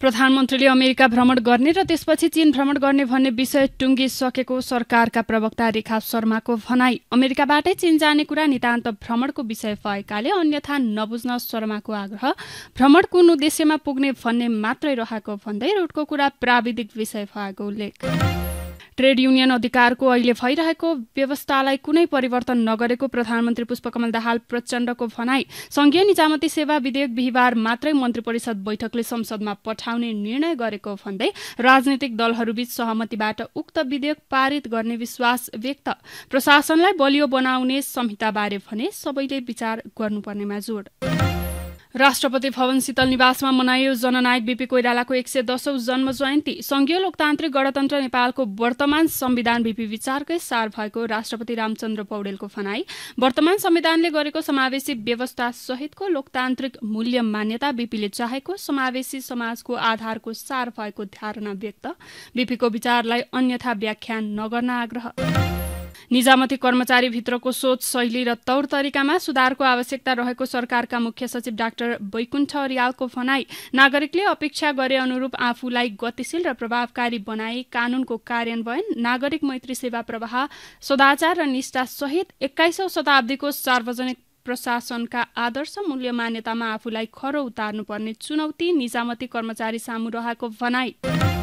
प्रधानमन्त्रीले अमेरिका भ्रमण गर्ने र त्यसपछि चीन भ्रमण गर्ने भन्ने विषय टुङ्गिसकेको सरकारका प्रवक्ता रेखा शर्माको भनाई अमेरिकाबाटै चीन जाने कुरा नितान्त भ्रमणको विषय भएकाले अन्यथा नबुझ्न शर्माको आग्रह भ्रमण कुन उद्देश्यमा पुग्ने भन्ने मात्रै रहेको भन्दै रोडको कुरा प्राविधिक विषय भएको उल्लेख ट्रेड युनियन अधिकारको अहिले भइरहेको व्यवस्थालाई कुनै परिवर्तन नगरेको प्रधानमन्त्री पुष्पकमल दाहाल प्रचण्डको भनाई संघीय निजामती सेवा विधेयक बिहिबार मात्रै मन्त्री परिषद बैठकले संसदमा पठाउने निर्णय गरेको भन्दै राजनैतिक दलहरूबीच सहमतिबाट उक्त विधेयक पारित गर्ने विश्वास व्यक्त प्रशासनलाई बलियो बनाउने संहिताबारे भने सबैले विचार गर्नुपर्नेमा जोड राष्ट्रपति भवन शीतल निवासमा मनाइयो जननायक बीपी कोइरालाको एक सय दशौं जन्म जयन्ती संघीय लोकतान्त्रिक गणतन्त्र नेपालको वर्तमान संविधान बीपी विचारकै सार भएको राष्ट्रपति रामचन्द्र पौडेलको भनाई वर्तमान संविधानले गरेको समावेशी व्यवस्था सहितको लोकतान्त्रिक मूल्य मान्यता बीपीले चाहेको समावेशी समाजको आधारको सार भएको धारणा व्यक्त बीपीको विचारलाई अन्यथा व्याख्यान नगर्न आग्रह निजामती कर्मचारीभित्रको सोच शैली र तौर तरिकामा सुधारको आवश्यकता रहेको सरकारका मुख्य सचिव डाक्टर वैकुण्ठ अरियालको भनाई नागरिकले अपेक्षा गरे अनुरूप आफूलाई गतिशील र प्रभावकारी बनाई कानूनको कार्यान्वयन नागरिक मैत्री सेवा प्रवाह सदाचार र निष्ठा सहित एक्काइसौं शताब्दीको सार्वजनिक प्रशासनका आदर्श मूल्य मान्यतामा आफूलाई खरो उतार्नुपर्ने चुनौती निजामती कर्मचारी सामु रहेको भनाई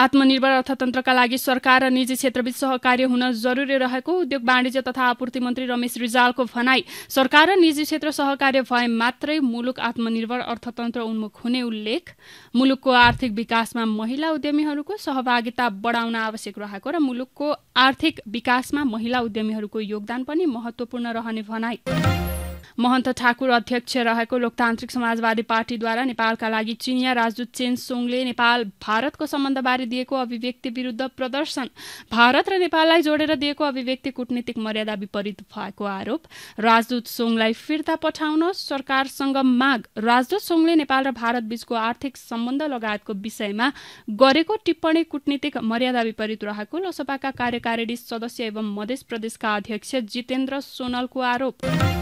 आत्मनिर्भर अर्थतन्त्रका लागि सरकार र निजी क्षेत्रबीच सहकार्य हुन जरुरी रहेको उद्योग वाणिज्य तथा आपूर्ति मन्त्री रमेश रिजालको भनाई सरकार र निजी क्षेत्र सहकार्य भए मात्रै मुलुक आत्मनिर्भर अर्थतन्त्र उन्मुख हुने उल्लेख मुलुकको आर्थिक विकासमा महिला उद्यमीहरूको सहभागिता बढाउन आवश्यक रहेको र मुलुकको आर्थिक विकासमा महिला उद्यमीहरूको योगदान पनि महत्वपूर्ण रहने भनाई महन्त ठाकुर अध्यक्ष रहेको लोकतान्त्रिक समाजवादी पार्टीद्वारा नेपालका लागि चिनिया राजदूत चेन सोङले नेपाल भारतको सम्बन्धबारे दिएको अभिव्यक्ति विरुद्ध प्रदर्शन भारत र नेपाललाई जोडेर दिएको अभिव्यक्ति कूटनीतिक मर्यादा विपरीत भएको आरोप राजदूत सोङलाई फिर्ता पठाउन सरकारसँग माग राजदूत सोङले नेपाल र भारत बीचको आर्थिक सम्बन्ध लगायतको विषयमा गरेको टिप्पणी कूटनीतिक मर्यादा विपरीत रहेको लोकसभाका कार्यकारिणी सदस्य एवं मधेस प्रदेशका अध्यक्ष जितेन्द्र सोनलको आरोप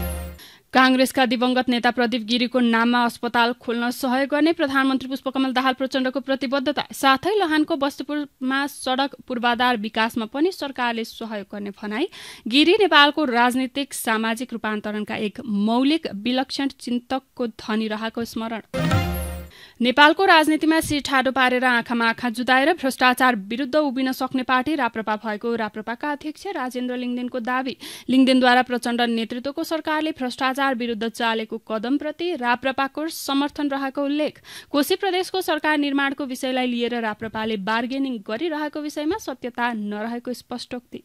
काङ्ग्रेसका दिवंगत नेता प्रदीप गिरीको नाममा अस्पताल खोल्न सहयोग गर्ने प्रधानमन्त्री पुष्पकमल दाहाल प्रचण्डको प्रतिबद्धता साथै लहानको बस्तीपुरमा सडक पूर्वाधार विकासमा पनि सरकारले सहयोग गर्ने भनाई गिरी नेपालको राजनीतिक सामाजिक रूपान्तरणका एक मौलिक विलक्षण चिन्तकको धनी रहेको स्मरण नेपालको राजनीतिमा शिर ठाडो पारेर आँखामा आँखा जुदाएर भ्रष्टाचार विरुद्ध उभिन सक्ने पार्टी राप्रपा भएको राप्रपाका अध्यक्ष राजेन्द्र लिङ्गदेनको दावी लिङ्गदेनद्वारा प्रचण्ड नेतृत्वको सरकारले भ्रष्टाचार विरुद्ध चालेको कदमप्रति राप्रपाको समर्थन रहेको उल्लेख कोशी प्रदेशको सरकार निर्माणको विषयलाई लिएर राप्रपाले बार्गेनिङ गरिरहेको विषयमा सत्यता नरहेको स्पष्टोक्ति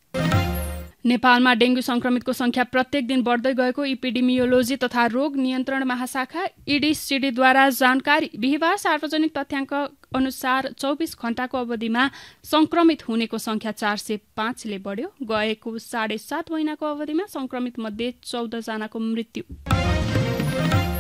नेपालमा डेङ्गु संक्रमितको संख्या प्रत्येक दिन बढ्दै गएको इपिडिमियोलोजी तथा रोग नियन्त्रण महाशाखा इडिसिडीद्वारा जानकारी बिहिबार सार्वजनिक तथ्याङ्क अनुसार चौबिस घण्टाको अवधिमा संक्रमित हुनेको संख्या चार सय पाँचले बढ्यो गएको साढे सात महिनाको अवधिमा संक्रमित मध्ये चौधजनाको मृत्यु